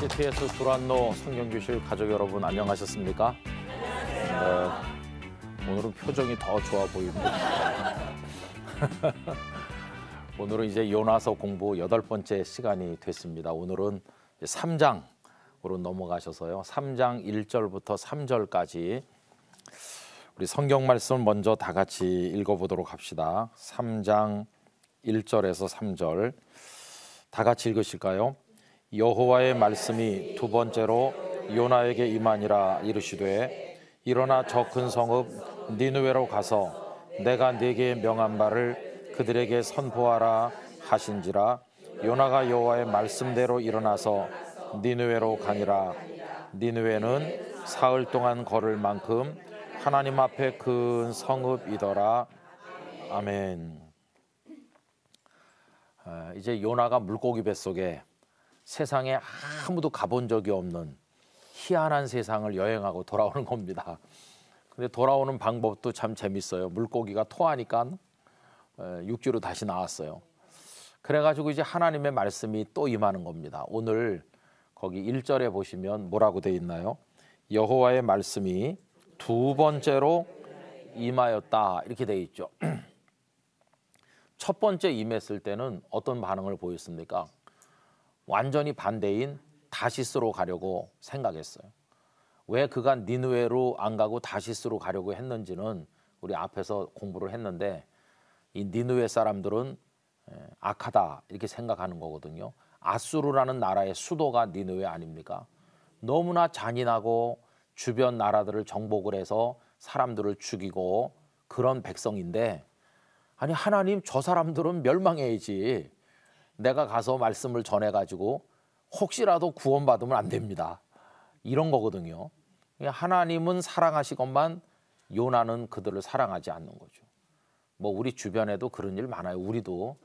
CTS 두란노 성경교실 가족 여러분 안녕하셨습니까? 네, 오늘은 표정이 더 좋아 보입니다. 오늘은 이제 요나서 공부 여덟 번째 시간이 됐습니다. 오늘은 3장으로 넘어가셔서요. 3장 1절부터 3절까지 우리 성경 말씀 먼저 다 같이 읽어보도록 합시다. 3장 1절에서 3절 다 같이 읽으실까요? 여호와의 말씀이 두 번째로 요나에게 임하니라 이르시되 일어나 저 큰 성읍 니누웨로 가서 내가 네게 명한 바를 그들에게 선포하라 하신지라 요나가 여호와의 말씀대로 일어나서 니누웨로 가니라 니누웨는 사흘 동안 걸을 만큼 하나님 앞에 큰 성읍이더라 아멘 아, 이제 요나가 물고기 뱃속에 세상에 아무도 가본 적이 없는 희한한 세상을 여행하고 돌아오는 겁니다. 근데 돌아오는 방법도 참 재밌어요. 물고기가 토하니까 육지로 다시 나왔어요. 그래가지고 이제 하나님의 말씀이 또 임하는 겁니다. 오늘 거기 1절에 보시면 뭐라고 돼 있나요? 여호와의 말씀이 두 번째로 임하였다 이렇게 돼 있죠. 첫 번째 임했을 때는 어떤 반응을 보였습니까? 완전히 반대인 다시스로 가려고 생각했어요. 왜 그가 니누에로 안 가고 다시스로 가려고 했는지는 우리 앞에서 공부를 했는데 이 니누에 사람들은 악하다 이렇게 생각하는 거거든요. 아수르라는 나라의 수도가 니누에 아닙니까? 너무나 잔인하고 주변 나라들을 정복을 해서 사람들을 죽이고 그런 백성인데 아니 하나님 저 사람들은 멸망해야지 내가 가서 말씀을 전해 가지고 혹시라도 구원받으면 안 됩니다. 이런 거거든요. 하나님은 사랑하시건만 요나는 그들을 사랑하지 않는 거죠. 뭐 우리 주변에도 그런 일 많아요. 우리도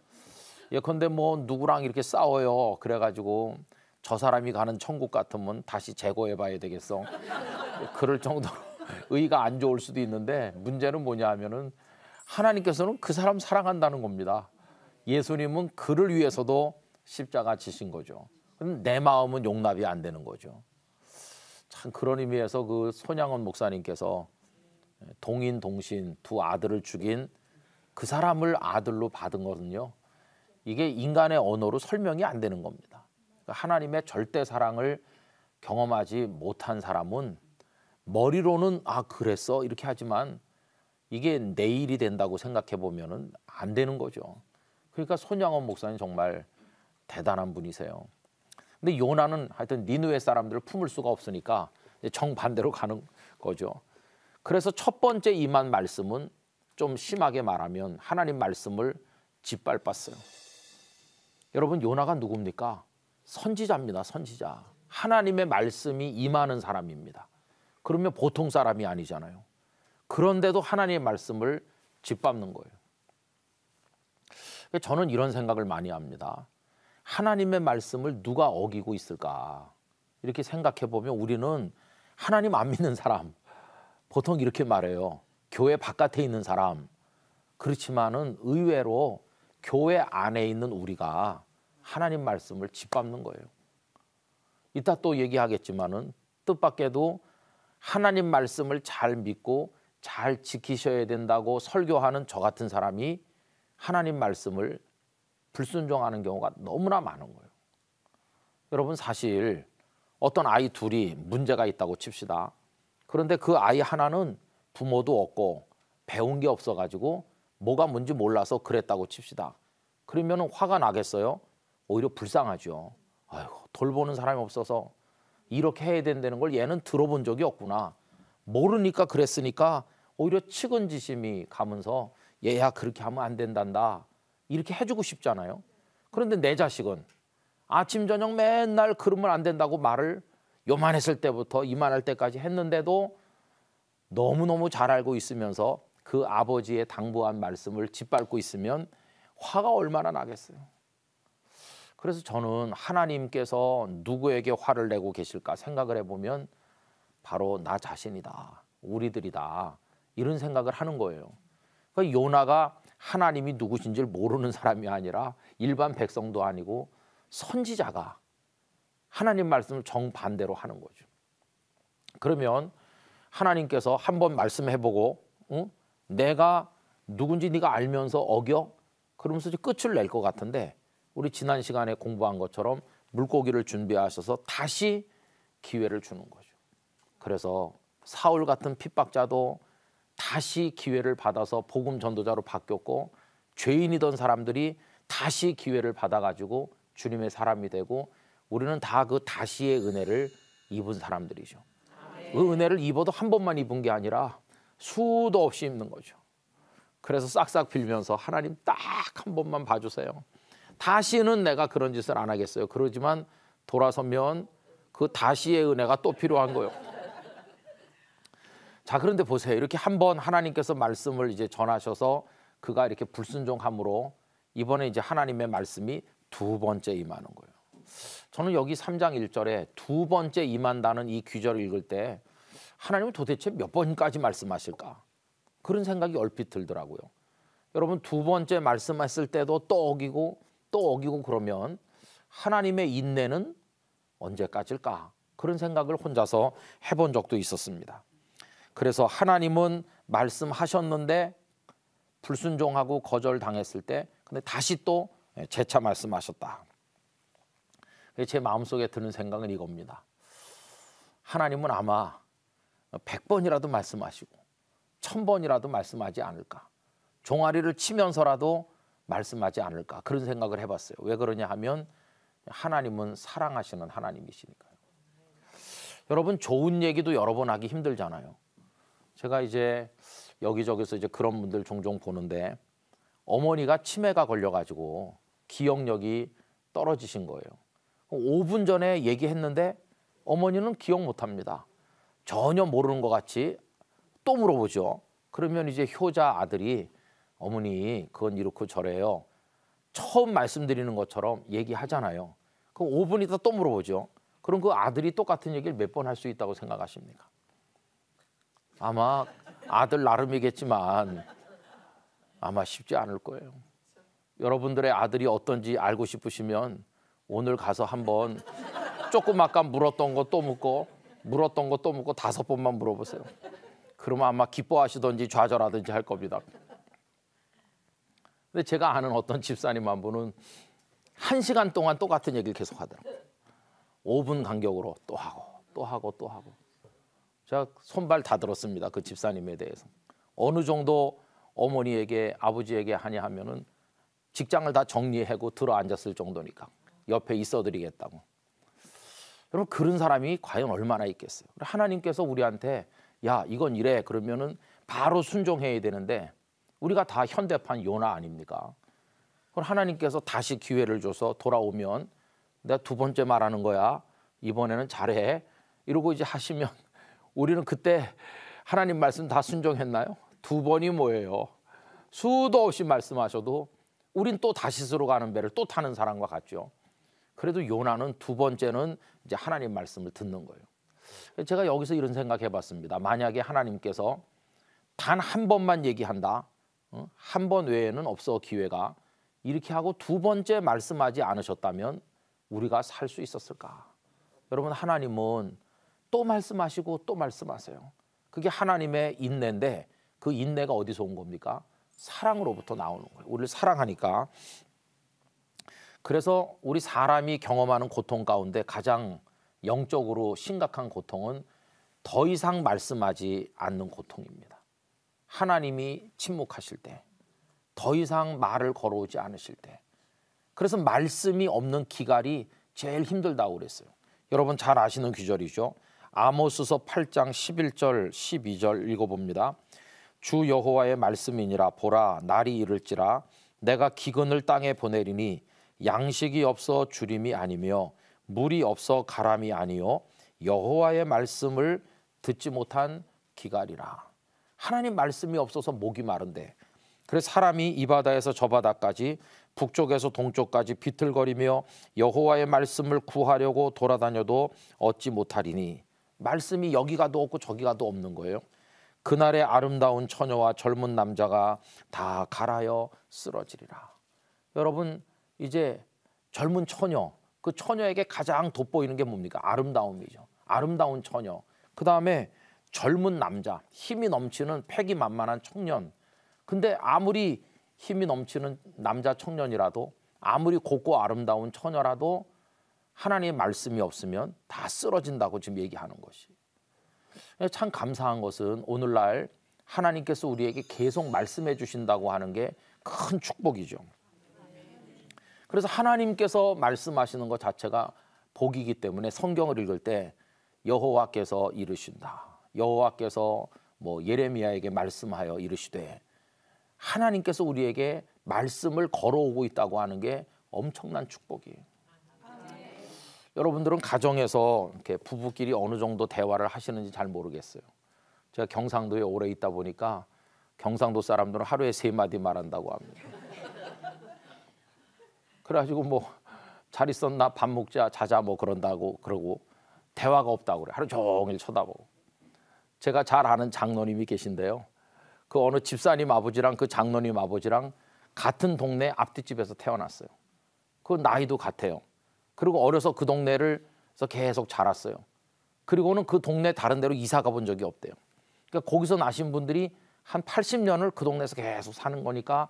예컨대 뭐 누구랑 이렇게 싸워요. 그래가지고 저 사람이 가는 천국 같으면 다시 제거해봐야 되겠어. 그럴 정도로 의가 안 좋을 수도 있는데 문제는 뭐냐 하면은 하나님께서는 그 사람 사랑한다는 겁니다. 예수님은 그를 위해서도 십자가 지신 거죠. 내 마음은 용납이 안 되는 거죠. 참 그런 의미에서 그 손양원 목사님께서 동인 동신 두 아들을 죽인 그 사람을 아들로 받은 거는요. 이게 인간의 언어로 설명이 안 되는 겁니다. 그러니까 하나님의 절대 사랑을 경험하지 못한 사람은 머리로는 아 그랬어 이렇게 하지만 이게 내일이 된다고 생각해 보면은 안 되는 거죠. 그러니까 손양원 목사님 정말 대단한 분이세요. 근데 요나는 하여튼 니누의 사람들을 품을 수가 없으니까 정반대로 가는 거죠. 그래서 첫 번째 임한 말씀은 좀 심하게 말하면 하나님 말씀을 짓밟았어요. 여러분 요나가 누굽니까? 선지자입니다. 선지자. 하나님의 말씀이 임하는 사람입니다. 그러면 보통 사람이 아니잖아요. 그런데도 하나님의 말씀을 짓밟는 거예요. 저는 이런 생각을 많이 합니다. 하나님의 말씀을 누가 어기고 있을까? 이렇게 생각해 보면 우리는 하나님 안 믿는 사람 보통 이렇게 말해요. 교회 바깥에 있는 사람. 그렇지만은 의외로 교회 안에 있는 우리가 하나님 말씀을 짓밟는 거예요. 이따 또 얘기하겠지만은 뜻밖에도 하나님 말씀을 잘 믿고 잘 지키셔야 된다고 설교하는 저 같은 사람이 하나님 말씀을 불순종하는 경우가 너무나 많은 거예요. 여러분 사실 어떤 아이 둘이 문제가 있다고 칩시다. 그런데 그 아이 하나는 부모도 없고 배운 게 없어 가지고 뭐가 뭔지 몰라서 그랬다고 칩시다. 그러면 화가 나겠어요? 오히려 불쌍하죠. 아이고, 돌보는 사람이 없어서 이렇게 해야 된다는 걸 얘는 들어본 적이 없구나. 모르니까 그랬으니까 오히려 측은지심이 가면서 얘야 그렇게 하면 안 된단다 이렇게 해주고 싶잖아요. 그런데 내 자식은 아침 저녁 맨날 그러면 안 된다고 말을 요만했을 때부터 이만할 때까지 했는데도 너무너무 잘 알고 있으면서 그 아버지의 당부한 말씀을 짓밟고 있으면 화가 얼마나 나겠어요. 그래서 저는 하나님께서 누구에게 화를 내고 계실까 생각을 해보면 바로 나 자신이다. 우리들이다. 이런 생각을 하는 거예요. 그 요나가 하나님이 누구신지를 모르는 사람이 아니라 일반 백성도 아니고 선지자가 하나님 말씀을 정반대로 하는 거죠. 그러면 하나님께서 한 번 말씀해보고 응? 내가 누군지 네가 알면서 어겨? 그러면서 끝을 낼 것 같은데 우리 지난 시간에 공부한 것처럼 물고기를 준비하셔서 다시 기회를 주는 거죠. 그래서 사울 같은 핍박자도 다시 기회를 받아서 복음 전도자로 바뀌었고 죄인이던 사람들이 다시 기회를 받아가지고 주님의 사람이 되고 우리는 다 그 다시의 은혜를 입은 사람들이죠. 그 은혜를 입어도 한 번만 입은 게 아니라 수도 없이 입는 거죠. 그래서 싹싹 빌면서 하나님 딱 한 번만 봐주세요. 다시는 내가 그런 짓을 안 하겠어요. 그러지만 돌아서면 그 다시의 은혜가 또 필요한 거예요. 자 그런데 보세요. 이렇게 한 번 하나님께서 말씀을 이제 전하셔서 그가 이렇게 불순종함으로 이번에 이제 하나님의 말씀이 두 번째 임하는 거예요. 저는 여기 3장 1절에 두 번째 임한다는 이 귀절을 읽을 때 하나님은 도대체 몇 번까지 말씀하실까? 그런 생각이 얼핏 들더라고요. 여러분 두 번째 말씀했을 때도 또 어기고 또 어기고 그러면 하나님의 인내는 언제까지일까? 그런 생각을 혼자서 해본 적도 있었습니다. 그래서 하나님은 말씀하셨는데 불순종하고 거절당했을 때 근데 다시 또 재차 말씀하셨다. 제 마음속에 드는 생각은 이겁니다. 하나님은 아마 100번이라도 말씀하시고 1000번이라도 말씀하지 않을까. 종아리를 치면서라도 말씀하지 않을까. 그런 생각을 해 봤어요. 왜 그러냐 하면 하나님은 사랑하시는 하나님이시니까요. 여러분 좋은 얘기도 여러 번 하기 힘들잖아요. 제가 이제 여기저기서 이제 그런 분들 종종 보는데 어머니가 치매가 걸려가지고 기억력이 떨어지신 거예요. 5분 전에 얘기했는데 어머니는 기억 못합니다. 전혀 모르는 것 같이 또 물어보죠. 그러면 이제 효자 아들이 어머니 그건 이렇고 저래요. 처음 말씀드리는 것처럼 얘기하잖아요. 그럼 5분 있다 또 물어보죠. 그럼 그 아들이 똑같은 얘기를 몇 번 할 수 있다고 생각하십니까? 아마 아들 나름이겠지만 아마 쉽지 않을 거예요. 여러분들의 아들이 어떤지 알고 싶으시면 오늘 가서 한번 조금 아까 물었던 거 또 묻고 물었던 거 또 묻고 다섯 번만 물어보세요. 그러면 아마 기뻐하시든지 좌절하든지 할 겁니다. 근데 제가 아는 어떤 집사님 한 분은 한 시간 동안 똑같은 얘기를 계속 하더라고요. 5분 간격으로 또 하고 또 하고 또 하고 제가 손발 다 들었습니다. 그 집사님에 대해서. 어느 정도 어머니에게 아버지에게 하냐 하면은 직장을 다 정리하고 들어 앉았을 정도니까 옆에 있어 드리겠다고. 여러분 그런 사람이 과연 얼마나 있겠어요. 하나님께서 우리한테 야 이건 이래 그러면은 바로 순종해야 되는데 우리가 다 현대판 요나 아닙니까? 그럼 하나님께서 다시 기회를 줘서 돌아오면 내가 두 번째 말하는 거야 이번에는 잘해 이러고 이제 하시면 우리는 그때 하나님 말씀 다 순종했나요? 두 번이 뭐예요? 수도 없이 말씀하셔도 우린 또 다시스로 가는 배를 또 타는 사람과 같죠. 그래도 요나는 두 번째는 이제 하나님 말씀을 듣는 거예요. 제가 여기서 이런 생각해 봤습니다. 만약에 하나님께서 단 한 번만 얘기한다. 어? 한번 외에는 없어 기회가 이렇게 하고 두 번째 말씀하지 않으셨다면 우리가 살 수 있었을까? 여러분 하나님은 또 말씀하시고 또 말씀하세요. 그게 하나님의 인내인데 그 인내가 어디서 온 겁니까? 사랑으로부터 나오는 거예요. 우리를 사랑하니까. 그래서 우리 사람이 경험하는 고통 가운데 가장 영적으로 심각한 고통은 더 이상 말씀하지 않는 고통입니다. 하나님이 침묵하실 때, 더 이상 말을 걸어오지 않으실 때. 그래서 말씀이 없는 기갈이 제일 힘들다고 그랬어요. 여러분 잘 아시는 귀절이죠. 아모스서 8장 11절 12절 읽어봅니다. 주 여호와의 말씀이니라 보라 날이 이를지라 내가 기근을 땅에 보내리니 양식이 없어 주림이 아니며 물이 없어 가람이 아니요 여호와의 말씀을 듣지 못한 기갈이라 하나님 말씀이 없어서 목이 마른데 그래서 사람이 이 바다에서 저 바다까지 북쪽에서 동쪽까지 비틀거리며 여호와의 말씀을 구하려고 돌아다녀도 얻지 못하리니 말씀이 여기 가도 없고 저기 가도 없는 거예요. 그날의 아름다운 처녀와 젊은 남자가 다 갈아여 쓰러지리라. 여러분 이제 젊은 처녀 그 처녀에게 가장 돋보이는 게 뭡니까? 아름다움이죠. 아름다운 처녀. 그 다음에 젊은 남자, 힘이 넘치는 패기 만만한 청년. 근데 아무리 힘이 넘치는 남자 청년이라도 아무리 곱고 아름다운 처녀라도 하나님의 말씀이 없으면 다 쓰러진다고 지금 얘기하는 것이. 참 감사한 것은 오늘날 하나님께서 우리에게 계속 말씀해 주신다고 하는 게 큰 축복이죠. 그래서 하나님께서 말씀하시는 것 자체가 복이기 때문에 성경을 읽을 때 여호와께서 이르신다. 여호와께서 뭐 예레미야에게 말씀하여 이르시되 하나님께서 우리에게 말씀을 걸어오고 있다고 하는 게 엄청난 축복이에요. 여러분들은 가정에서 이렇게 부부끼리 어느 정도 대화를 하시는지 잘 모르겠어요. 제가 경상도에 오래 있다 보니까 경상도 사람들은 하루에 세 마디 말한다고 합니다. 그래가지고 뭐잘 있었나 밥 먹자 자자 뭐 그런다고 그러고 대화가 없다고 그래 하루 종일 쳐다보고 제가 잘 아는 장로님이 계신데요 그 어느 집사님 아버지랑 그 장로님 아버지랑 같은 동네 앞뒷집에서 태어났어요 그 나이도 같아요 그리고 어려서 그 동네를 계속 자랐어요. 그리고는 그 동네 다른 데로 이사 가본 적이 없대요. 그러니까 거기서 나신 분들이 한 80년을 그 동네에서 계속 사는 거니까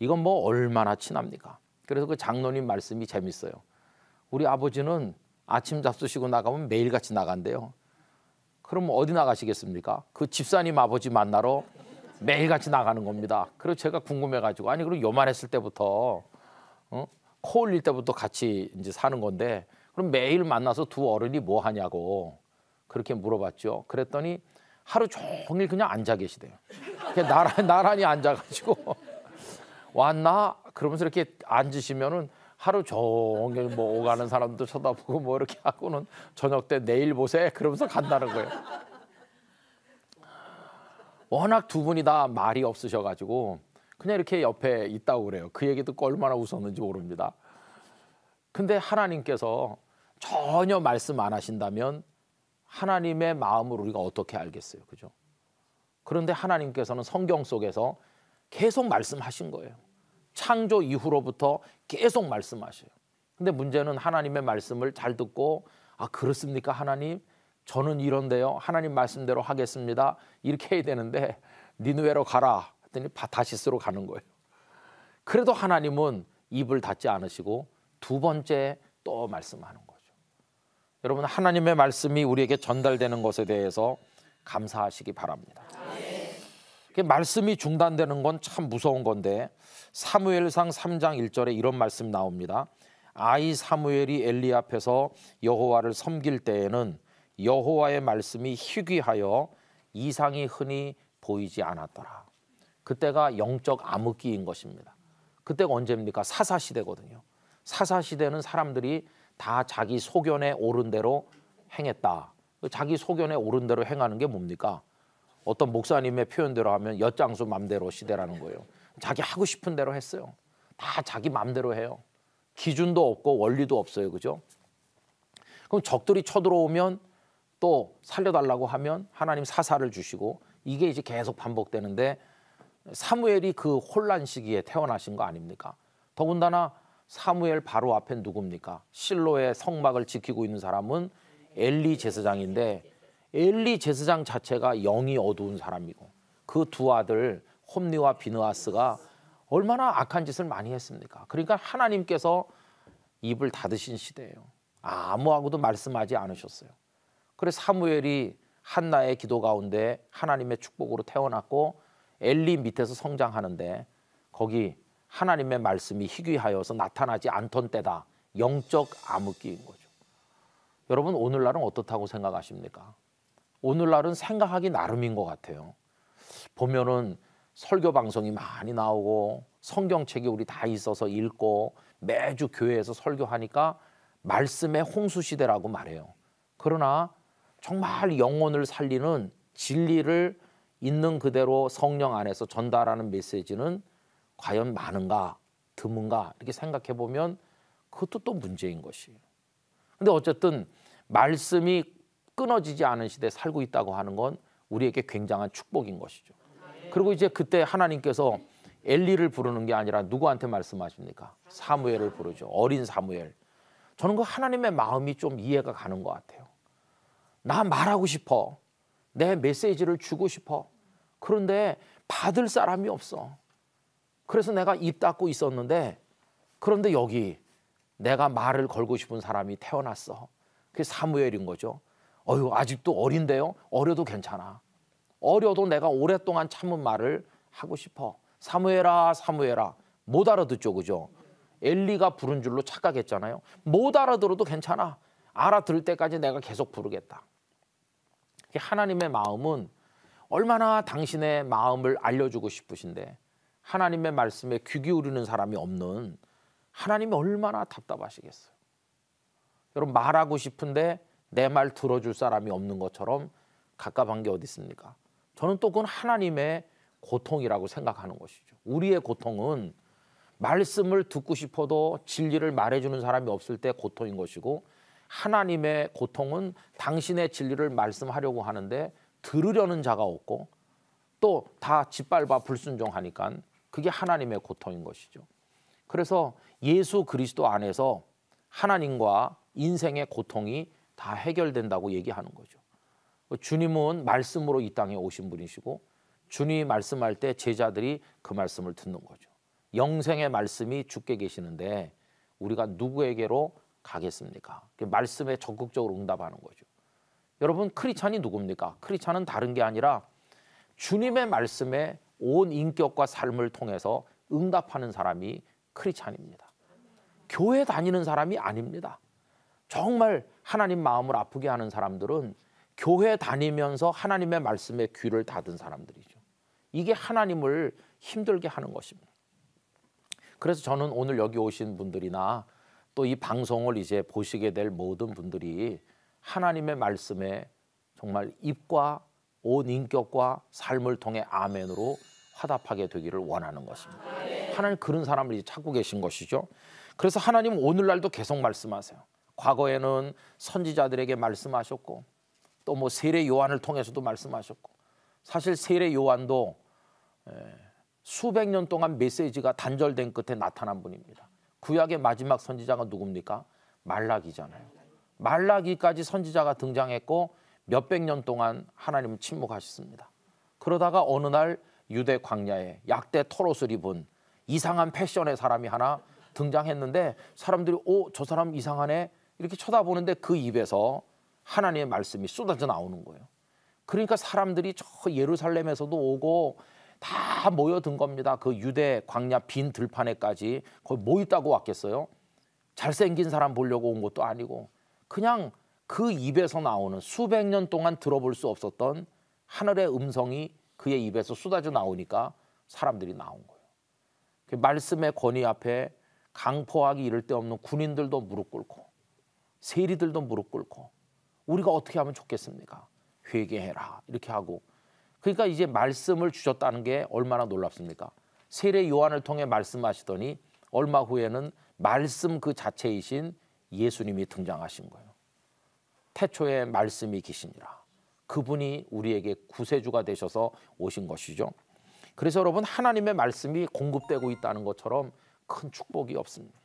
이건 뭐 얼마나 친합니까? 그래서 그 장로님 말씀이 재밌어요. 우리 아버지는 아침 잡수시고 나가면 매일같이 나간대요. 그럼 어디 나가시겠습니까? 그 집사님 아버지 만나러 매일같이 나가는 겁니다. 그리고 제가 궁금해가지고 아니 그럼 요만했을 때부터 어? 코올릴 때부터 같이 이제 사는 건데 그럼 매일 만나서 두 어른이 뭐 하냐고 그렇게 물어봤죠. 그랬더니 하루 종일 그냥 앉아 계시대요. 나란, 나란히 앉아가지고 왔나? 그러면서 이렇게 앉으시면은 하루 종일 뭐 오가는 사람도 쳐다보고 뭐 이렇게 하고는 저녁 때 내일 보세 그러면서 간다는 거예요. 워낙 두 분이 다 말이 없으셔가지고 그냥 이렇게 옆에 있다고 그래요. 그 얘기 듣고 얼마나 웃었는지 모릅니다. 근데 하나님께서 전혀 말씀 안 하신다면 하나님의 마음을 우리가 어떻게 알겠어요. 그죠? 그런데 하나님께서는 성경 속에서 계속 말씀하신 거예요. 창조 이후로부터 계속 말씀하셔요. 근데 문제는 하나님의 말씀을 잘 듣고 아 그렇습니까 하나님 저는 이런데요 하나님 말씀대로 하겠습니다 이렇게 해야 되는데 니누에로 가라 그더니 바타시스로 가는 거예요. 그래도 하나님은 입을 닫지 않으시고 두 번째 또 말씀하는 거죠. 여러분 하나님의 말씀이 우리에게 전달되는 것에 대해서 감사하시기 바랍니다. 그 말씀이 중단되는 건 참 무서운 건데 사무엘상 3장 1절에 이런 말씀 나옵니다. 아이 사무엘이 엘리 앞에서 여호와를 섬길 때에는 여호와의 말씀이 희귀하여 이상이 흔히 보이지 않았더라. 그때가 영적 암흑기인 것입니다. 그때가 언제입니까? 사사시대거든요. 사사시대는 사람들이 다 자기 소견에 오른 대로 행했다. 그 자기 소견에 오른 대로 행하는 게 뭡니까? 어떤 목사님의 표현대로 하면 엿장수 맘대로 시대라는 거예요. 자기 하고 싶은 대로 했어요. 다 자기 맘대로 해요. 기준도 없고 원리도 없어요. 그죠? 그럼 적들이 쳐들어오면 또 살려달라고 하면 하나님 사사를 주시고 이게 이제 계속 반복되는데 사무엘이 그 혼란 시기에 태어나신 거 아닙니까? 더군다나 사무엘 바로 앞에 누굽니까? 실로의 성막을 지키고 있는 사람은 엘리 제사장인데 엘리 제사장 자체가 영이 어두운 사람이고 그 두 아들 홈리와 비느아스가 얼마나 악한 짓을 많이 했습니까? 그러니까 하나님께서 입을 닫으신 시대예요. 아무하고도 말씀하지 않으셨어요. 그래 사무엘이 한나의 기도 가운데 하나님의 축복으로 태어났고 엘리 밑에서 성장하는데 거기 하나님의 말씀이 희귀하여서 나타나지 않던 때다. 영적 암흑기인 거죠. 여러분 오늘날은 어떻다고 생각하십니까? 오늘날은 생각하기 나름인 것 같아요. 보면은 설교 방송이 많이 나오고 성경책이 우리 다 있어서 읽고 매주 교회에서 설교하니까 말씀의 홍수 시대라고 말해요. 그러나 정말 영혼을 살리는 진리를 있는 그대로 성령 안에서 전달하는 메시지는 과연 많은가 드문가 이렇게 생각해 보면 그것도 또 문제인 것이에요. 근데 어쨌든 말씀이 끊어지지 않은 시대에 살고 있다고 하는 건 우리에게 굉장한 축복인 것이죠. 그리고 이제 그때 하나님께서 엘리를 부르는 게 아니라 누구한테 말씀하십니까? 사무엘을 부르죠. 어린 사무엘. 저는 그 하나님의 마음이 좀 이해가 가는 것 같아요. 나 말하고 싶어. 내 메시지를 주고 싶어. 그런데 받을 사람이 없어. 그래서 내가 입 닫고 있었는데 그런데 여기 내가 말을 걸고 싶은 사람이 태어났어. 그게 사무엘인 거죠. 어휴 아직도 어린데요. 어려도 괜찮아. 어려도 내가 오랫동안 참은 말을 하고 싶어. 사무엘아 사무엘아 못 알아듣죠 그죠? 엘리가 부른 줄로 착각했잖아요. 못 알아들어도 괜찮아. 알아들을 때까지 내가 계속 부르겠다. 하나님의 마음은 얼마나 당신의 마음을 알려주고 싶으신데 하나님의 말씀에 귀 기울이는 사람이 없는 하나님이 얼마나 답답하시겠어요. 여러분 말하고 싶은데 내 말 들어줄 사람이 없는 것처럼 갑갑한 게 어디 있습니까? 저는 또 그건 하나님의 고통이라고 생각하는 것이죠. 우리의 고통은 말씀을 듣고 싶어도 진리를 말해주는 사람이 없을 때 고통인 것이고 하나님의 고통은 당신의 진리를 말씀하려고 하는데 들으려는 자가 없고 또 다 짓밟아 불순종하니까 그게 하나님의 고통인 것이죠. 그래서 예수 그리스도 안에서 하나님과 인생의 고통이 다 해결된다고 얘기하는 거죠. 주님은 말씀으로 이 땅에 오신 분이시고 주님이 말씀할 때 제자들이 그 말씀을 듣는 거죠. 영생의 말씀이 죽게 계시는데 우리가 누구에게로 가겠습니까? 말씀에 적극적으로 응답하는 거죠. 여러분 크리찬이 누굽니까? 크리찬은 다른 게 아니라 주님의 말씀에 온 인격과 삶을 통해서 응답하는 사람이 크리찬입니다. 교회 다니는 사람이 아닙니다. 정말 하나님 마음을 아프게 하는 사람들은 교회 다니면서 하나님의 말씀에 귀를 닫은 사람들이죠. 이게 하나님을 힘들게 하는 것입니다. 그래서 저는 오늘 여기 오신 분들이나 또이 방송을 이제 보시게 될 모든 분들이 하나님의 말씀에 정말 입과 온 인격과 삶을 통해 아멘으로 화답하게 되기를 원하는 것입니다. 하나님 그런 사람을 이제 찾고 계신 것이죠. 그래서 하나님 오늘날도 계속 말씀하세요. 과거에는 선지자들에게 말씀하셨고 또 뭐 세례 요한을 통해서도 말씀하셨고 사실 세례 요한도 예, 수백 년 동안 메시지가 단절된 끝에 나타난 분입니다. 구약의 마지막 선지자가 누굽니까? 말라기잖아요. 말라기까지 선지자가 등장했고 몇백 년 동안 하나님은 침묵하셨습니다. 그러다가 어느 날 유대 광야에 약대 토롯을 입은 이상한 패션의 사람이 하나 등장했는데 사람들이 오저 사람 이상하네 이렇게 쳐다보는데 그 입에서 하나님의 말씀이 쏟아져 나오는 거예요. 그러니까 사람들이 저 예루살렘에서도 오고 다 모여든 겁니다. 그 유대 광야 빈 들판에까지 거의 뭐 있다고 왔겠어요? 잘생긴 사람 보려고 온 것도 아니고 그냥 그 입에서 나오는 수백 년 동안 들어볼 수 없었던 하늘의 음성이 그의 입에서 쏟아져 나오니까 사람들이 나온 거예요. 그 말씀의 권위 앞에 강포하기 이를 데 없는 군인들도 무릎 꿇고 세리들도 무릎 꿇고 우리가 어떻게 하면 좋겠습니까? 회개해라 이렇게 하고 그러니까 이제 말씀을 주셨다는 게 얼마나 놀랍습니까? 세례 요한을 통해 말씀하시더니 얼마 후에는 말씀 그 자체이신 예수님이 등장하신 거예요. 태초에 말씀이 계시니라. 그분이 우리에게 구세주가 되셔서 오신 것이죠. 그래서 여러분 하나님의 말씀이 공급되고 있다는 것처럼 큰 축복이 없습니다.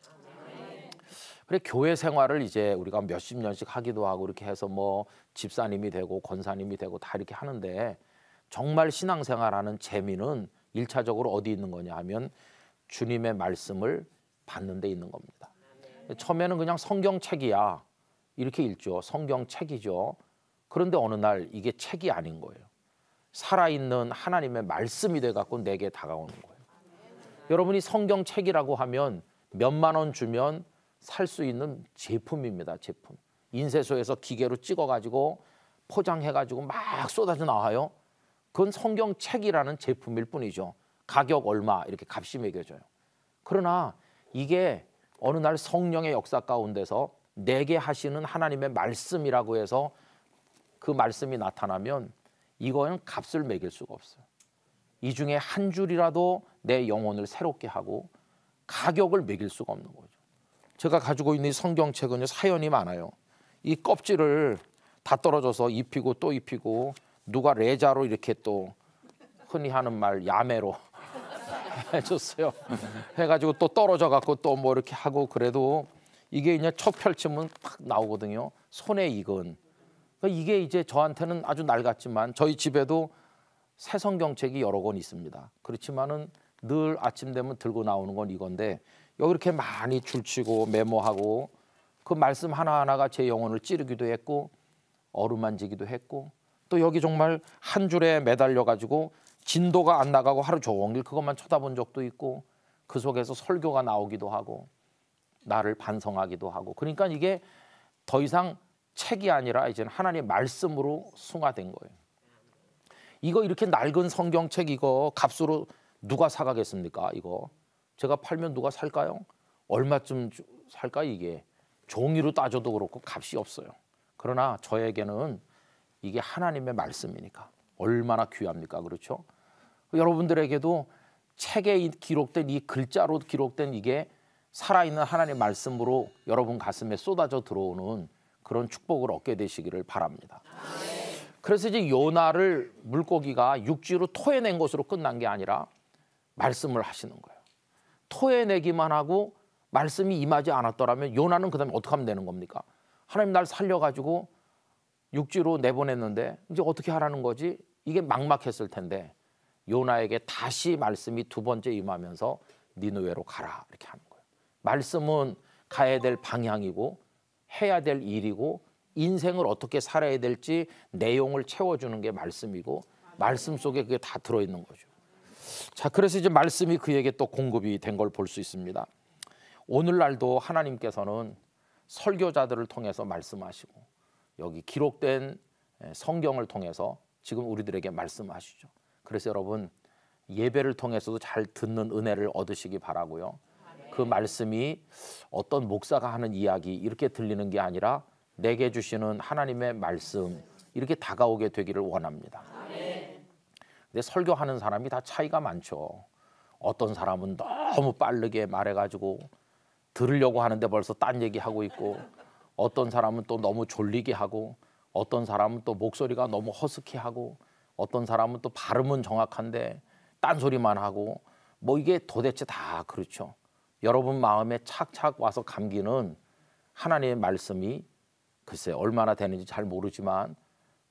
그래 교회 생활을 이제 우리가 몇십 년씩 하기도 하고 이렇게 해서 뭐 집사님이 되고 권사님이 되고 다 이렇게 하는데 정말 신앙생활하는 재미는 일차적으로 어디 있는 거냐 하면 주님의 말씀을 받는 데 있는 겁니다. 처음에는 그냥 성경책이야 이렇게 읽죠. 성경책이죠. 그런데 어느 날 이게 책이 아닌 거예요. 살아있는 하나님의 말씀이 돼 갖고 내게 다가오는 거예요. 여러분이 성경책이라고 하면 몇만 원 주면 살 수 있는 제품입니다. 제품. 인쇄소에서 기계로 찍어 가지고 포장해 가지고 막 쏟아져 나와요. 그건 성경책이라는 제품일 뿐이죠. 가격 얼마 이렇게 값이 매겨져요. 그러나 이게 어느 날 성령의 역사 가운데서 내게 하시는 하나님의 말씀이라고 해서 그 말씀이 나타나면 이거는 값을 매길 수가 없어요. 이 중에 한 줄이라도 내 영혼을 새롭게 하고 가격을 매길 수가 없는 거죠. 제가 가지고 있는 이 성경책은요 사연이 많아요. 이 껍질을 다 떨어져서 입히고 또 입히고 누가 레자로 이렇게 또 흔히 하는 말 야매로 해줬어요. 해가지고 또 떨어져 갖고 또 뭐 이렇게 하고 그래도 이게 그냥 첫 펼치면 팍 나오거든요. 손에 익은. 그러니까 이게 이제 저한테는 아주 낡았지만 저희 집에도 새 성경책이 여러 권 있습니다. 그렇지만은 늘 아침 되면 들고 나오는 건 이건데 여기 이렇게 많이 줄치고 메모하고 그 말씀 하나하나가 제 영혼을 찌르기도 했고 어루만지기도 했고 또 여기 정말 한 줄에 매달려 가지고 진도가 안 나가고 하루 종일 그것만 쳐다본 적도 있고 그 속에서 설교가 나오기도 하고 나를 반성하기도 하고 그러니까 이게 더 이상 책이 아니라 이제는 하나님의 말씀으로 승화된 거예요. 이거 이렇게 낡은 성경책 이거 값으로 누가 사가겠습니까? 이거 제가 팔면 누가 살까요? 얼마쯤 살까 이게 종이로 따져도 그렇고 값이 없어요. 그러나 저에게는 이게 하나님의 말씀이니까 얼마나 귀합니까 그렇죠? 여러분들에게도 책에 기록된 이 글자로 기록된 이게 살아있는 하나님의 말씀으로 여러분 가슴에 쏟아져 들어오는 그런 축복을 얻게 되시기를 바랍니다. 그래서 이제 요나를 물고기가 육지로 토해낸 것으로 끝난 게 아니라 말씀을 하시는 거예요. 토해내기만 하고 말씀이 임하지 않았더라면 요나는 그다음에 어떻게 하면 되는 겁니까? 하나님 날 살려가지고 육지로 내보냈는데 이제 어떻게 하라는 거지? 이게 막막했을 텐데 요나에게 다시 말씀이 두 번째 임하면서 니누웨로 가라 이렇게 하는 거예요. 말씀은 가야 될 방향이고 해야 될 일이고 인생을 어떻게 살아야 될지 내용을 채워주는 게 말씀이고 말씀 속에 그게 다 들어있는 거죠. 자, 그래서 이제 말씀이 그에게 또 공급이 된 걸 볼 수 있습니다. 오늘날도 하나님께서는 설교자들을 통해서 말씀하시고 여기 기록된 성경을 통해서 지금 우리들에게 말씀하시죠. 그래서 여러분 예배를 통해서도 잘 듣는 은혜를 얻으시기 바라고요. 그 말씀이 어떤 목사가 하는 이야기 이렇게 들리는 게 아니라 내게 주시는 하나님의 말씀 이렇게 다가오게 되기를 원합니다. 근데 설교하는 사람이 다 차이가 많죠. 어떤 사람은 너무 빠르게 말해가지고 들으려고 하는데 벌써 딴 얘기하고 있고 어떤 사람은 또 너무 졸리게 하고 어떤 사람은 또 목소리가 너무 허스키하고 어떤 사람은 또 발음은 정확한데 딴소리만 하고 뭐 이게 도대체 다 그렇죠. 여러분 마음에 착착 와서 감기는 하나님의 말씀이 글쎄 얼마나 되는지 잘 모르지만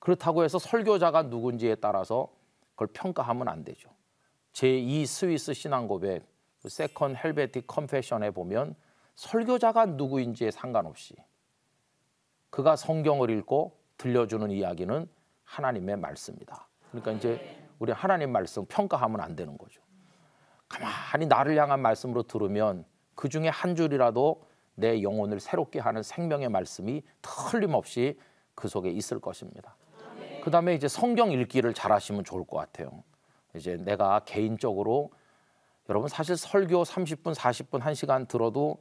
그렇다고 해서 설교자가 누군지에 따라서 그걸 평가하면 안 되죠. 제2 스위스 신앙 고백 세컨 헬베틱 컨패션에 보면 설교자가 누구인지에 상관없이 그가 성경을 읽고 들려주는 이야기는 하나님의 말씀이다. 그러니까 이제 우리 하나님 말씀 평가하면 안 되는 거죠. 가만히 나를 향한 말씀으로 들으면 그 중에 한 줄이라도 내 영혼을 새롭게 하는 생명의 말씀이 틀림없이 그 속에 있을 것입니다. 그 다음에 이제 성경 읽기를 잘 하시면 좋을 것 같아요. 이제 내가 개인적으로 여러분 사실 설교 30분, 40분, 1시간 들어도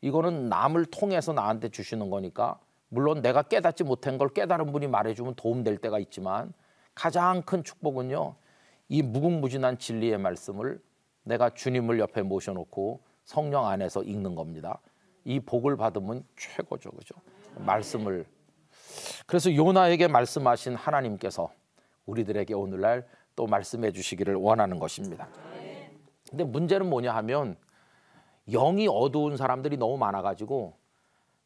이거는 남을 통해서 나한테 주시는 거니까 물론 내가 깨닫지 못한 걸 깨달은 분이 말해주면 도움될 때가 있지만 가장 큰 축복은요 이 무궁무진한 진리의 말씀을 내가 주님을 옆에 모셔놓고 성령 안에서 읽는 겁니다. 이 복을 받으면 최고죠, 그죠? 말씀을 그래서 요나에게 말씀하신 하나님께서 우리들에게 오늘날 또 말씀해 주시기를 원하는 것입니다. 근데 문제는 뭐냐 하면 영이 어두운 사람들이 너무 많아가지고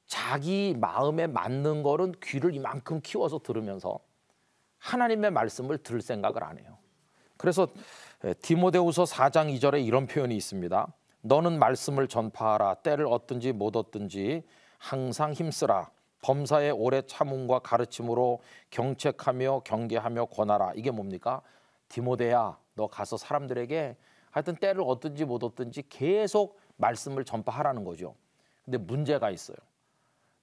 자기 마음에 맞는 거는 귀를 이만큼 키워서 들으면서 하나님의 말씀을 들을 생각을 안 해요. 그래서 디모데후서 4장 2절에 이런 표현이 있습니다. 너는 말씀을 전파하라 때를 얻든지 못 얻든지 항상 힘쓰라 범사의 오래 참음과 가르침으로 경책하며 경계하며 권하라 이게 뭡니까 디모데야 너 가서 사람들에게 하여튼 때를 얻든지 못 얻든지 계속 말씀을 전파하라는 거죠 근데 문제가 있어요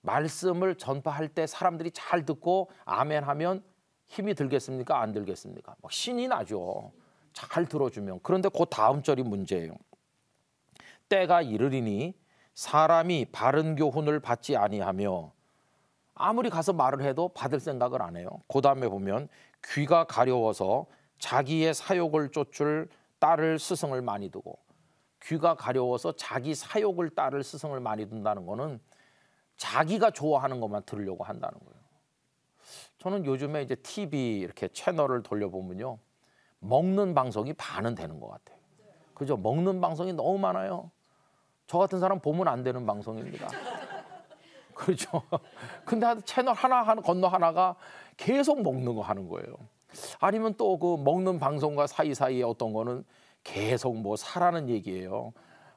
말씀을 전파할 때 사람들이 잘 듣고 아멘 하면 힘이 들겠습니까? 안 들겠습니까? 막 신이 나죠. 잘 들어주면. 그런데 그 다음 절이 문제예요. 때가 이르리니 사람이 바른 교훈을 받지 아니하며 아무리 가서 말을 해도 받을 생각을 안 해요. 그 다음에 보면 귀가 가려워서 자기의 사욕을 쫓을 딸을 스승을 많이 두고 귀가 가려워서 자기 사욕을 딸을 스승을 많이 둔다는 거는 자기가 좋아하는 것만 들으려고 한다는 거예요. 저는 요즘에 이제 TV 이렇게 채널을 돌려보면요. 먹는 방송이 반은 되는 것 같아요. 그죠? 먹는 방송이 너무 많아요. 저 같은 사람 보면 안 되는 방송입니다. 그죠 근데 채널 하나 하나 건너 하나가 계속 먹는 거 하는 거예요. 아니면 또 그 먹는 방송과 사이사이에 어떤 거는 계속 뭐 사라는 얘기예요.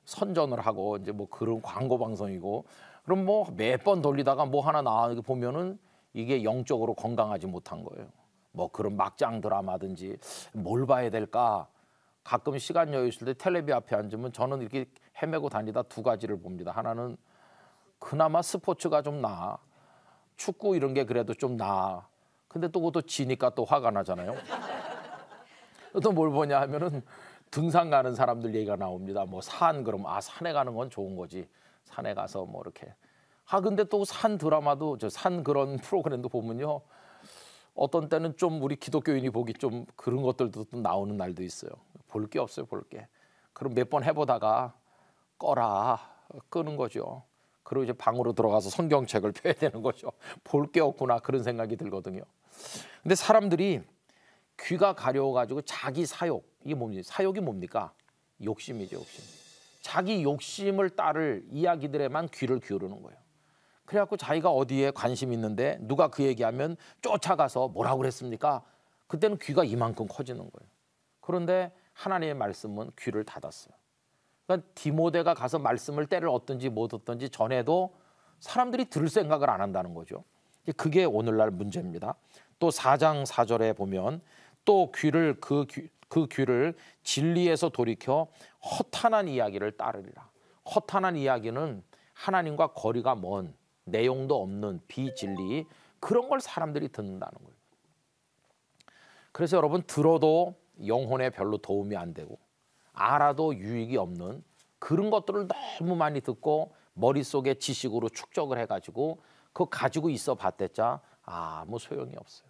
선전을 하고 이제 뭐 그런 광고 방송이고 그럼 뭐 몇 번 돌리다가 뭐 하나 나오게 보면은 이게 영적으로 건강하지 못한 거예요. 뭐 그런 막장 드라마든지 뭘 봐야 될까? 가끔 시간 여유 있을 때 텔레비 앞에 앉으면 저는 이렇게 헤매고 다니다 두 가지를 봅니다. 하나는 그나마 스포츠가 좀 나. 아 축구 이런 게 그래도 좀 나. 아 근데 또 그것도 지니까 또 화가 나잖아요. 또 뭘 보냐 하면은 등산 가는 사람들 얘기가 나옵니다. 뭐 산 그럼 아 산에 가는 건 좋은 거지. 산에 가서 뭐 이렇게 아 근데 또 산 드라마도 저산 그런 프로그램도 보면요 어떤 때는 좀 우리 기독교인이 보기 좀 그런 것들도 또 나오는 날도 있어요 볼 게 없어요 볼 게 그럼 몇 번 해보다가 꺼라 끄는 거죠 그리고 이제 방으로 들어가서 성경책을 펴야 되는 거죠 볼 게 없구나 그런 생각이 들거든요 근데 사람들이 귀가 가려워 가지고 자기 사욕 이게 뭡니까 사욕이 뭡니까 욕심이죠 욕심 자기 욕심을 따를 이야기들에만 귀를 기울이는 거예요. 그래갖고 자기가 어디에 관심 있는데 누가 그 얘기하면 쫓아가서 뭐라고 그랬습니까? 그때는 귀가 이만큼 커지는 거예요. 그런데 하나님의 말씀은 귀를 닫았어요. 그러니까 디모데가 가서 말씀을 때를 얻든지 못 얻든지 전에도 사람들이 들을 생각을 안 한다는 거죠. 그게 오늘날 문제입니다. 또 4장 4절에 보면 또 귀를 그 귀, 그 귀를 진리에서 돌이켜 허탄한 이야기를 따르리라. 허탄한 이야기는 하나님과 거리가 먼 내용도 없는 비진리 그런 걸 사람들이 듣는다는 거예요. 그래서 여러분 들어도 영혼에 별로 도움이 안 되고 알아도 유익이 없는 그런 것들을 너무 많이 듣고 머릿속에 지식으로 축적을 해가지고 그거 가지고 있어 봤댔자 아무 소용이 없어요.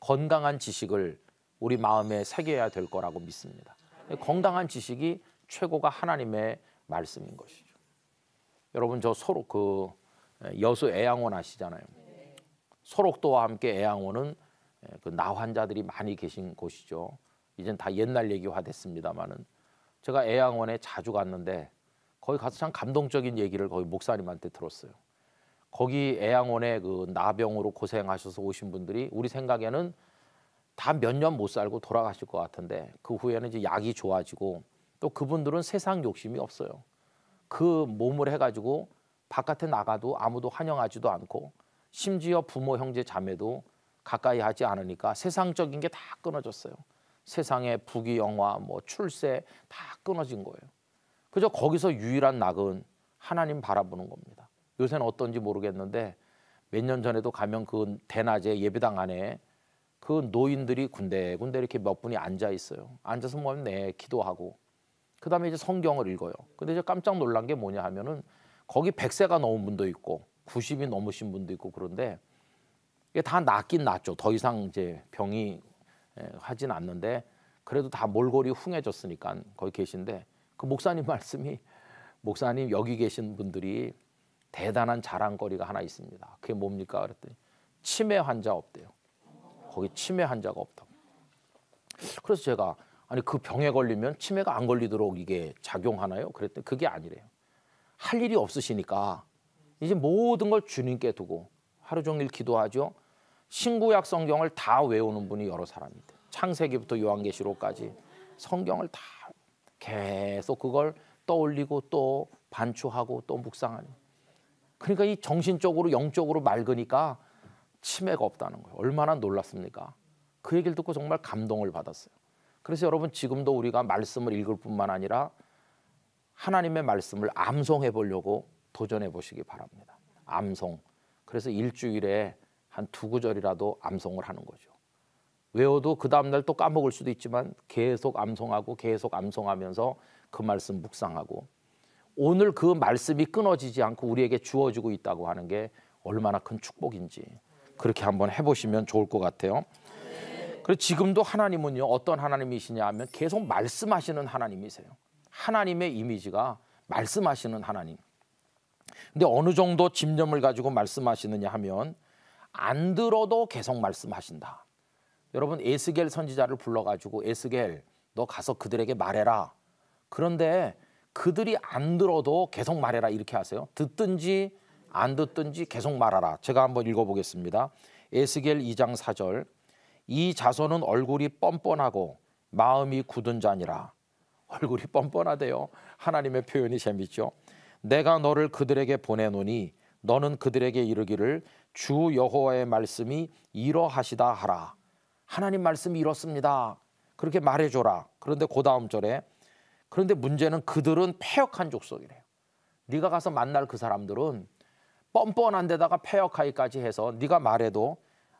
건강한 지식을 우리 마음에 새겨야 될 거라고 믿습니다. 건강한 지식이 최고가 하나님의 말씀인 것이죠. 여러분 저 소록 그 여수 애양원 아시잖아요. 소록도와 함께 애양원은 그 나환자들이 많이 계신 곳이죠. 이젠 다 옛날 얘기화 됐습니다만은 제가 애양원에 자주 갔는데 거기 가서 참 감동적인 얘기를 거기 목사님한테 들었어요. 거기 애양원에 그 나병으로 고생하셔서 오신 분들이 우리 생각에는 다몇년못 살고 돌아가실 것 같은데 그 후에는 이제 약이 좋아지고 또 그분들은 세상 욕심이 없어요. 그 몸을 해가지고 바깥에 나가도 아무도 환영하지도 않고 심지어 부모 형제 자매도 가까이 하지 않으니까 세상적인 게 다 끊어졌어요. 세상의 부귀 영화 뭐 출세 다 끊어진 거예요. 그저 거기서 유일한 낙은 하나님 바라보는 겁니다. 요새는 어떤지 모르겠는데 몇 년 전에도 가면 그 대낮에 예배당 안에 그 노인들이 군데군데 이렇게 몇 분이 앉아 있어요. 앉아서 뭐하면 내 네, 기도하고 그다음에 이제 성경을 읽어요. 근데 이제 깜짝 놀란 게 뭐냐 하면은 거기 100세가 넘은 분도 있고 90이 넘으신 분도 있고 그런데 이게 다 낫긴 낫죠. 더 이상 이제 병이 하진 않는데 그래도 다 몰골이 흉해졌으니까 거기 계신데 그 목사님 말씀이 목사님 여기 계신 분들이 대단한 자랑거리가 하나 있습니다. 그게 뭡니까 그랬더니 치매 환자 없대요. 거기 치매 환자가 없다고. 그래서 제가 아니 그 병에 걸리면 치매가 안 걸리도록 이게 작용하나요? 그랬더니 그게 아니래요. 할 일이 없으시니까 이제 모든 걸 주님께 두고 하루 종일 기도하죠. 신구약 성경을 다 외우는 분이 여러 사람인데 창세기부터 요한계시록까지 성경을 다 계속 그걸 떠올리고 또 반추하고 또 묵상하는. 그러니까 이 정신적으로 영적으로 맑으니까 치매가 없다는 거예요. 얼마나 놀랐습니까? 그 얘기를 듣고 정말 감동을 받았어요. 그래서 여러분 지금도 우리가 말씀을 읽을 뿐만 아니라 하나님의 말씀을 암송해 보려고 도전해 보시기 바랍니다. 암송. 그래서 일주일에 한 두 구절이라도 암송을 하는 거죠. 외워도 그 다음날 또 까먹을 수도 있지만 계속 암송하고 계속 암송하면서 그 말씀 묵상하고 오늘 그 말씀이 끊어지지 않고 우리에게 주어지고 있다고 하는 게 얼마나 큰 축복인지 그렇게 한번 해보시면 좋을 것 같아요. 그리고 지금도 하나님은요 어떤 하나님이시냐 하면 계속 말씀하시는 하나님이세요. 하나님의 이미지가 말씀하시는 하나님. 근데 어느 정도 집념을 가지고 말씀하시느냐 하면 안 들어도 계속 말씀하신다. 여러분 에스겔 선지자를 불러가지고 에스겔 너 가서 그들에게 말해라. 그런데 그들이 안 들어도 계속 말해라 이렇게 하세요. 듣든지 안 듣든지 계속 말하라. 제가 한번 읽어보겠습니다. 에스겔 2장 4절 이 자손은 얼굴이 뻔뻔하고 마음이 굳은 자니라. 얼굴이 뻔뻔하대요. 하나님의 표현이 재밌죠. 내가 너를 그들에게 보내노니 너는 그들에게 이르기를 주 여호와의 말씀이 이러하시다 하라. 하나님 말씀이 이렇습니다. 그렇게 말해줘라. 그런데 그 다음 절에 그런데 문제는 그들은 패역한 족속이래요. 네가 가서 만날 그 사람들은 뻔뻔한 데다가 폐역하기까지 해서 네가 말해도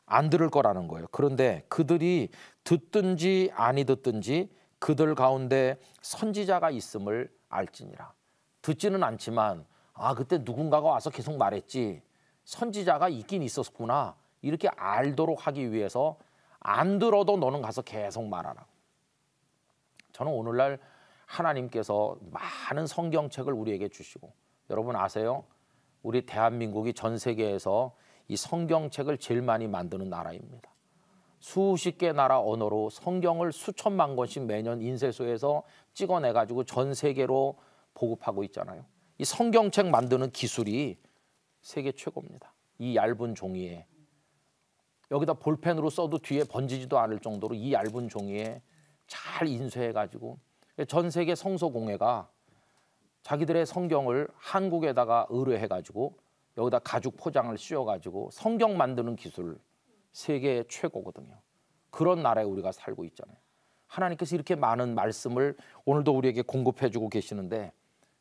안 들을 거라는 거예요. 그런데 그들이 듣든지 아니 듣든지 그들 가운데 선지자가 있음을 알지니라. 듣지는 않지만 아 그때 누군가가 와서 계속 말했지 선지자가 있긴 있었구나 이렇게 알도록 하기 위해서 안 들어도 너는 가서 계속 말하라. 저는 오늘날 하나님께서 많은 성경책을 우리에게 주시고 여러분 아세요? 우리 대한민국이 전 세계에서 이 성경책을 제일 많이 만드는 나라입니다. 수십 개 나라 언어로 성경을 수천만 권씩 매년 인쇄소에서 찍어내 가지고 전 세계로 보급하고 있잖아요. 이 성경책 만드는 기술이 세계 최고입니다. 이 얇은 종이에 여기다 볼펜으로 써도 뒤에 번지지도 않을 정도로 이 얇은 종이에 잘 인쇄해 가지고 전 세계 성서 공회가 자기들의 성경을 한국에다가 의뢰해가지고 여기다 가죽 포장을 씌워가지고 성경 만드는 기술 세계 최고거든요. 그런 나라에 우리가 살고 있잖아요. 하나님께서 이렇게 많은 말씀을 오늘도 우리에게 공급해주고 계시는데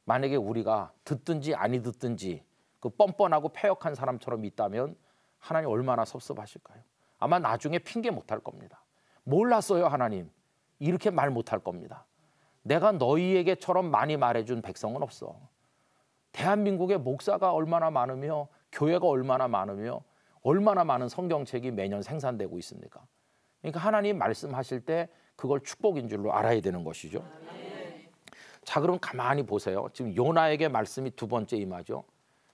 만약에 우리가 듣든지 아니 듣든지 그 뻔뻔하고 패역한 사람처럼 있다면 하나님 얼마나 섭섭하실까요? 아마 나중에 핑계 못할 겁니다. 몰랐어요 하나님 이렇게 말 못할 겁니다. 내가 너희에게처럼 많이 말해준 백성은 없어. 대한민국의 목사가 얼마나 많으며 교회가 얼마나 많으며 얼마나 많은 성경책이 매년 생산되고 있습니까? 그러니까 하나님 말씀하실 때 그걸 축복인 줄로 알아야 되는 것이죠. 자 그럼 가만히 보세요. 지금 요나에게 말씀이 두 번째 임하죠.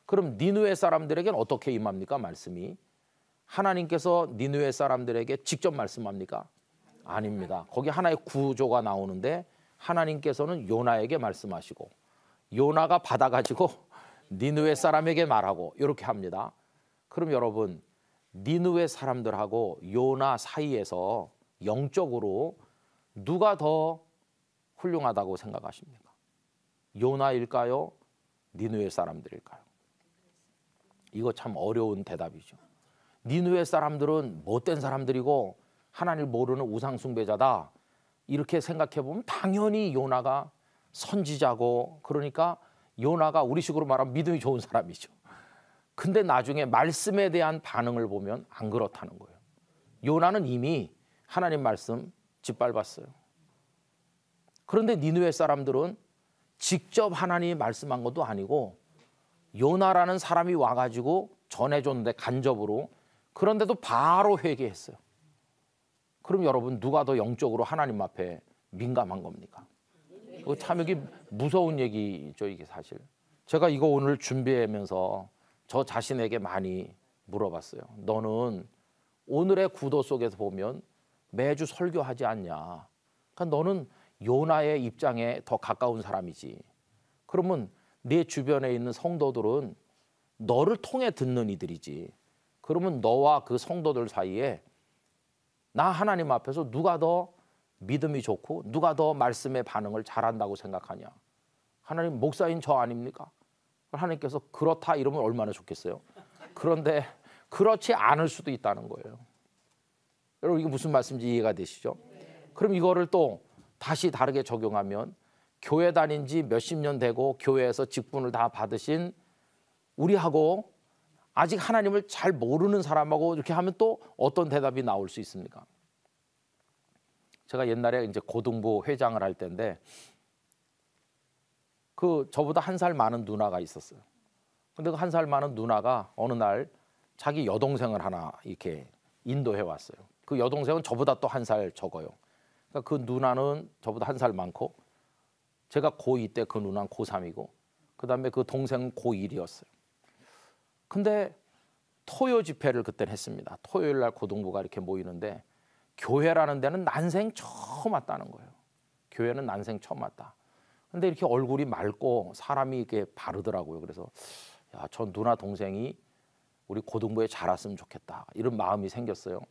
그럼 니누의 사람들에게는 어떻게 임합니까? 말씀이 하나님께서 니누의 사람들에게 직접 말씀합니까? 아닙니다. 거기 하나의 구조가 나오는데 하나님께서는 요나에게 말씀하시고 요나가 받아가지고 니누의 사람에게 말하고 이렇게 합니다. 그럼 여러분 니누의 사람들하고 요나 사이에서 영적으로 누가 더 훌륭하다고 생각하십니까? 요나일까요? 니누의 사람들일까요? 이거 참 어려운 대답이죠. 니누의 사람들은 못된 사람들이고 하나님 모르는 우상 숭배자다. 이렇게 생각해 보면 당연히 요나가 선지자고 그러니까 요나가 우리식으로 말하면 믿음이 좋은 사람이죠. 근데 나중에 말씀에 대한 반응을 보면 안 그렇다는 거예요. 요나는 이미 하나님 말씀 짓밟았어요. 그런데 니누의 사람들은 직접 하나님이 말씀한 것도 아니고 요나라는 사람이 와가지고 전해줬는데 간접으로 그런데도 바로 회개했어요. 그럼 여러분 누가 더 영적으로 하나님 앞에 민감한 겁니까? 참 이게 무서운 얘기죠 이게 사실. 제가 이거 오늘 준비하면서 저 자신에게 많이 물어봤어요. 너는 오늘의 구도 속에서 보면 매주 설교하지 않냐. 그러니까 너는 요나의 입장에 더 가까운 사람이지. 그러면 내 네 주변에 있는 성도들은 너를 통해 듣는 이들이지. 그러면 너와 그 성도들 사이에 나 하나님 앞에서 누가 더 믿음이 좋고 누가 더 말씀의 반응을 잘한다고 생각하냐? 하나님 목사인 저 아닙니까? 하나님께서 그렇다 이러면 얼마나 좋겠어요. 그런데 그렇지 않을 수도 있다는 거예요. 여러분 이게 무슨 말씀인지 이해가 되시죠? 그럼 이거를 또 다시 다르게 적용하면 교회 다닌 지 몇십 년 되고 교회에서 직분을 다 받으신 우리하고 아직 하나님을 잘 모르는 사람하고 이렇게 하면 또 어떤 대답이 나올 수 있습니까? 제가 옛날에 이제 고등부 회장을 할 때인데 그 저보다 한 살 많은 누나가 있었어요. 근데 그 한 살 많은 누나가 어느 날 자기 여동생을 하나 이렇게 인도해 왔어요. 그 여동생은 저보다 또 한 살 적어요. 그러니까 그 누나는 저보다 한 살 많고 제가 고2 때그 누나는 고3이고 그다음에 그 동생은 고1이었어요. 근데 토요 집회를 그때 했습니다. 토요일 날 고등부가 이렇게 모이는데 교회라는 데는 난생 처음 왔다는 거예요. 교회는 난생 처음 왔다. 근데 이렇게 얼굴이 맑고 사람이 이렇게 바르더라고요. 그래서 야, 전 누나 동생이 우리 고등부에 자랐으면 좋겠다. 이런 마음이 생겼어요.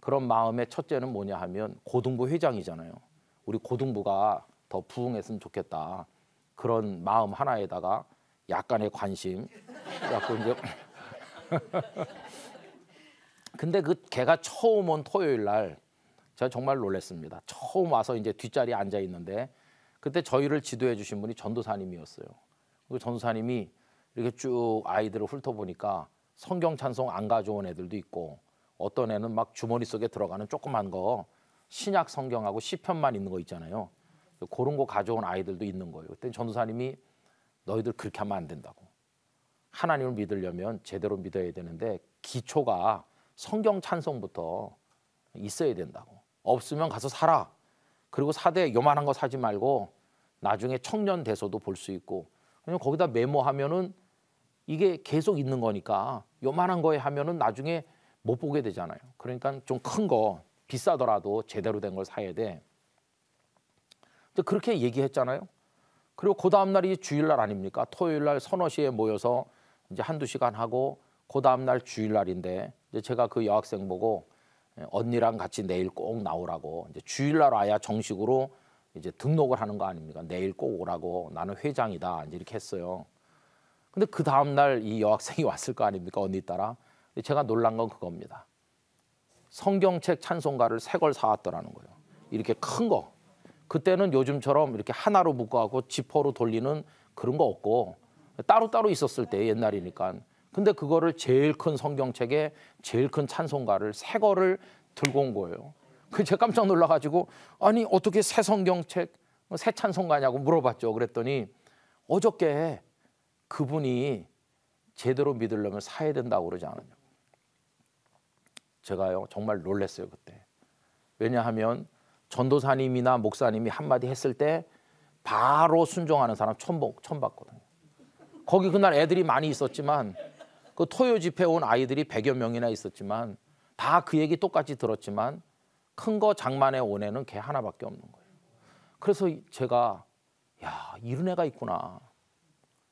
그런 마음의 첫째는 뭐냐 하면 고등부 회장이잖아요. 우리 고등부가 더 부흥했으면 좋겠다. 그런 마음 하나에다가 약간의 관심. 그래갖고 이제 근데 그 걔가 처음 온 토요일 날 제가 정말 놀랐습니다. 처음 와서 이제 뒷자리에 앉아 있는데 그때 저희를 지도해 주신 분이 전도사님이었어요. 그 전도사님이 이렇게 쭉 아이들을 훑어보니까 성경 찬송 안 가져온 애들도 있고 어떤 애는 막 주머니 속에 들어가는 조그만 거 신약 성경하고 시편만 있는 거 있잖아요. 그런 거 가져온 아이들도 있는 거예요. 그때 전도사님이 너희들 그렇게 하면 안 된다고. 하나님을 믿으려면 제대로 믿어야 되는데 기초가 성경 찬송부터 있어야 된다고. 없으면 가서 사라. 그리고 사대 요만한 거 사지 말고 나중에 청년 돼서도 볼 수 있고 그냥 거기다 메모하면은 이게 계속 있는 거니까 요만한 거에 하면은 나중에 못 보게 되잖아요. 그러니까 좀 큰 거 비싸더라도 제대로 된 걸 사야 돼. 그렇게 얘기했잖아요. 그리고 그 다음 날이 주일날 아닙니까? 토요일 날 서너 시에 모여서 이제 한두 시간 하고 그 다음 날 주일날인데 이제 제가 그 여학생 보고 예, 언니랑 같이 내일 꼭 나오라고 이제 주일날 와야 정식으로 이제 등록을 하는 거 아닙니까? 내일 꼭 오라고 나는 회장이다 이제 이렇게 했어요. 근데 그 다음 날 이 여학생이 왔을 거 아닙니까? 언니 따라 제가 놀란 건 그겁니다. 성경책 찬송가를 새걸 사왔더라는 거예요. 이렇게 큰 거. 그때는 요즘처럼 이렇게 하나로 묶어갖고 지퍼로 돌리는 그런 거 없고 따로따로 있었을 때 옛날이니까. 근데 그거를 제일 큰 성경책에 제일 큰 찬송가를 새 거를 들고 온 거예요. 그 제가 깜짝 놀라가지고 아니 어떻게 새 성경책 새 찬송가냐고 물어봤죠. 그랬더니 어저께 그분이 제대로 믿으려면 사야 된다고 그러지 않았냐. 제가요 정말 놀랐어요 그때. 왜냐하면 전도사님이나 목사님이 한마디 했을 때 바로 순종하는 사람 천복 천받거든. 거기 그날 애들이 많이 있었지만 그 토요 집회 온 아이들이 백여 명이나 있었지만 다 그 얘기 똑같이 들었지만 큰 거 장만에 온 애는 걔 하나밖에 없는 거예요. 그래서 제가 야 이런 애가 있구나.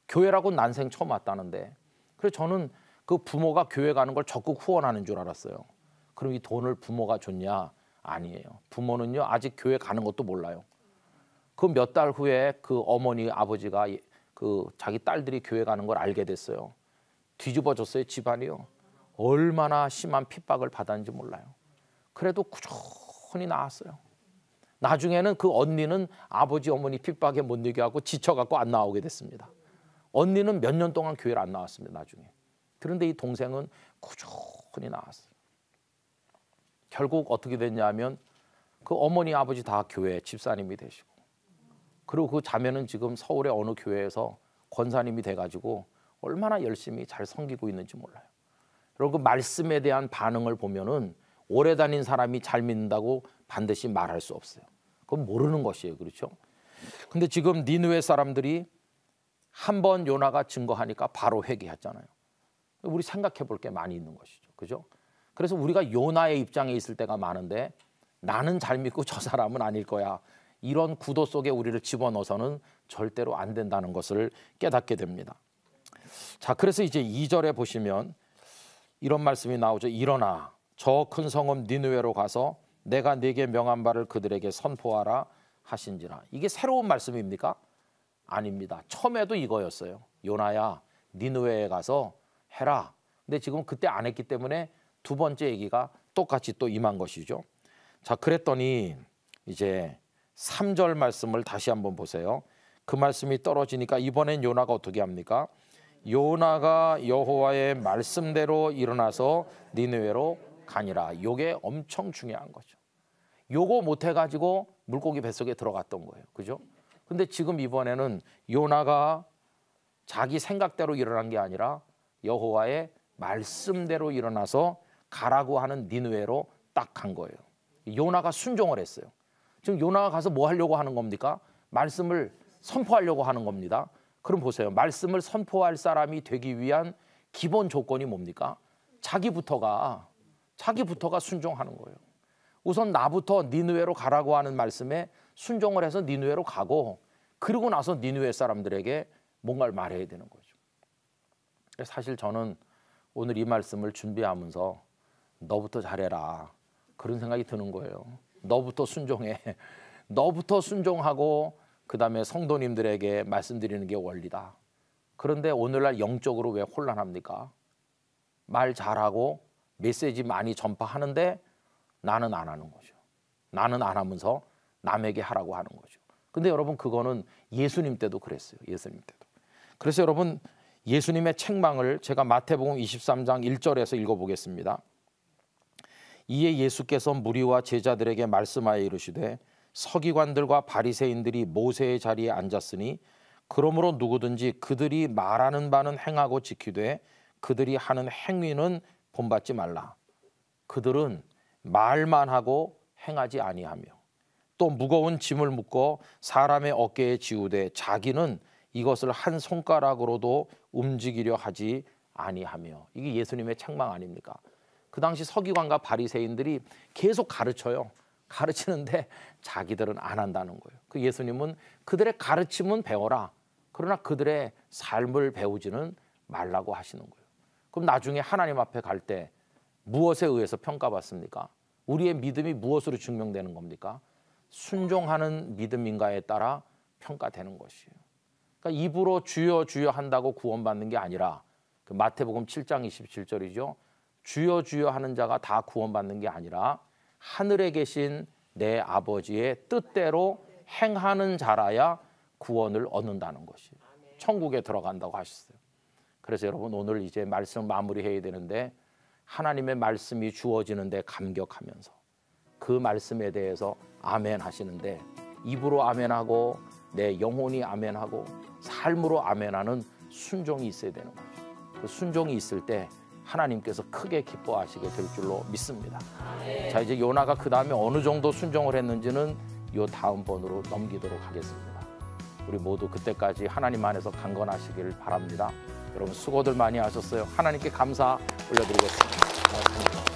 교회라고 난생 처음 왔다는데 그래서 저는 그 부모가 교회 가는 걸 적극 후원하는 줄 알았어요. 그럼 이 돈을 부모가 줬냐? 아니에요. 부모는요 아직 교회 가는 것도 몰라요. 그 몇 달 후에 그 어머니 아버지가 그 자기 딸들이 교회 가는 걸 알게 됐어요. 뒤집어졌어요 집안이요. 얼마나 심한 핍박을 받았는지 몰라요. 그래도 꾸준히 나왔어요. 나중에는 그 언니는 아버지 어머니 핍박에 못 이겨 하고 지쳐갖고 안 나오게 됐습니다. 언니는 몇 년 동안 교회를 안 나왔습니다. 나중에. 그런데 이 동생은 꾸준히 나왔어요. 결국 어떻게 됐냐면 그 어머니 아버지 다 교회 집사님이 되시고 그리고 그 자매는 지금 서울의 어느 교회에서 권사님이 돼가지고 얼마나 열심히 잘 섬기고 있는지 몰라요. 여러분 그 말씀에 대한 반응을 보면은 오래 다닌 사람이 잘 믿는다고 반드시 말할 수 없어요. 그건 모르는 것이에요, 그렇죠? 근데 지금 니누의 사람들이 한 번 요나가 증거하니까 바로 회개했잖아요. 우리 생각해 볼 게 많이 있는 것이죠, 그죠? 그래서 우리가 요나의 입장에 있을 때가 많은데 나는 잘 믿고 저 사람은 아닐 거야. 이런 구도 속에 우리를 집어넣어서는 절대로 안 된다는 것을 깨닫게 됩니다. 자, 그래서 이제 2절에 보시면 이런 말씀이 나오죠. 일어나 저 큰 성읍 니느웨로 가서 내가 네게 명한 바를 그들에게 선포하라 하신지라. 이게 새로운 말씀입니까? 아닙니다. 처음에도 이거였어요. 요나야 니느웨에 가서 해라. 근데 지금 그때 안 했기 때문에 두 번째 얘기가 똑같이 또 임한 것이죠. 자, 그랬더니 이제 3절 말씀을 다시 한번 보세요. 그 말씀이 떨어지니까 이번엔 요나가 어떻게 합니까? 요나가 여호와의 말씀대로 일어나서 니느웨로 가니라. 요게 엄청 중요한 거죠. 요거 못해 가지고 물고기 뱃속에 들어갔던 거예요. 그죠? 근데 지금 이번에는 요나가 자기 생각대로 일어난 게 아니라 여호와의 말씀대로 일어나서 가라고 하는 니느웨로 딱 간 거예요. 요나가 순종을 했어요. 지금 요나가 가서 뭐 하려고 하는 겁니까? 말씀을 선포하려고 하는 겁니다. 그럼 보세요. 말씀을 선포할 사람이 되기 위한 기본 조건이 뭡니까? 자기부터가 자기부터가 순종하는 거예요. 우선 나부터 니누에로 가라고 하는 말씀에 순종을 해서 니누에로 가고 그리고 나서 니누에 사람들에게 뭔가를 말해야 되는 거죠. 사실 저는 오늘 이 말씀을 준비하면서 너부터 잘해라 그런 생각이 드는 거예요. 너부터 순종해. 너부터 순종하고 그다음에 성도님들에게 말씀드리는 게 원리다. 그런데 오늘날 영적으로 왜 혼란합니까? 말 잘하고 메시지 많이 전파하는데 나는 안 하는 거죠. 나는 안 하면서 남에게 하라고 하는 거죠. 근데 여러분 그거는 예수님 때도 그랬어요. 예수님 때도. 그래서 여러분 예수님의 책망을 제가 마태복음 23장 1절에서 읽어 보겠습니다. 이에 예수께서 무리와 제자들에게 말씀하여 이르시되 서기관들과 바리새인들이 모세의 자리에 앉았으니 그러므로 누구든지 그들이 말하는 바는 행하고 지키되 그들이 하는 행위는 본받지 말라. 그들은 말만 하고 행하지 아니하며 또 무거운 짐을 묶고 사람의 어깨에 지우되 자기는 이것을 한 손가락으로도 움직이려 하지 아니하며 이게 예수님의 책망 아닙니까? 그 당시 서기관과 바리새인들이 계속 가르쳐요. 가르치는데 자기들은 안 한다는 거예요. 그 예수님은 그들의 가르침은 배워라. 그러나 그들의 삶을 배우지는 말라고 하시는 거예요. 그럼 나중에 하나님 앞에 갈 때 무엇에 의해서 평가받습니까? 우리의 믿음이 무엇으로 증명되는 겁니까? 순종하는 믿음인가에 따라 평가되는 것이에요. 그러니까 입으로 주여 주여 한다고 구원받는 게 아니라 그 마태복음 7장 27절이죠. 주여 주여 하는 자가 다 구원받는 게 아니라 하늘에 계신 내 아버지의 뜻대로 행하는 자라야 구원을 얻는다는 것이 천국에 들어간다고 하셨어요. 그래서 여러분 오늘 이제 말씀 마무리해야 되는데 하나님의 말씀이 주어지는데 감격하면서 그 말씀에 대해서 아멘 하시는데 입으로 아멘하고 내 영혼이 아멘하고 삶으로 아멘하는 순종이 있어야 되는 거죠. 그 순종이 있을 때 하나님께서 크게 기뻐하시게 될 줄로 믿습니다. 자 이제 요나가 그 다음에 어느 정도 순종을 했는지는 요 다음 번으로 넘기도록 하겠습니다. 우리 모두 그때까지 하나님 안에서 강건하시길 바랍니다. 여러분 수고들 많이 하셨어요. 하나님께 감사 올려드리겠습니다 고맙습니다.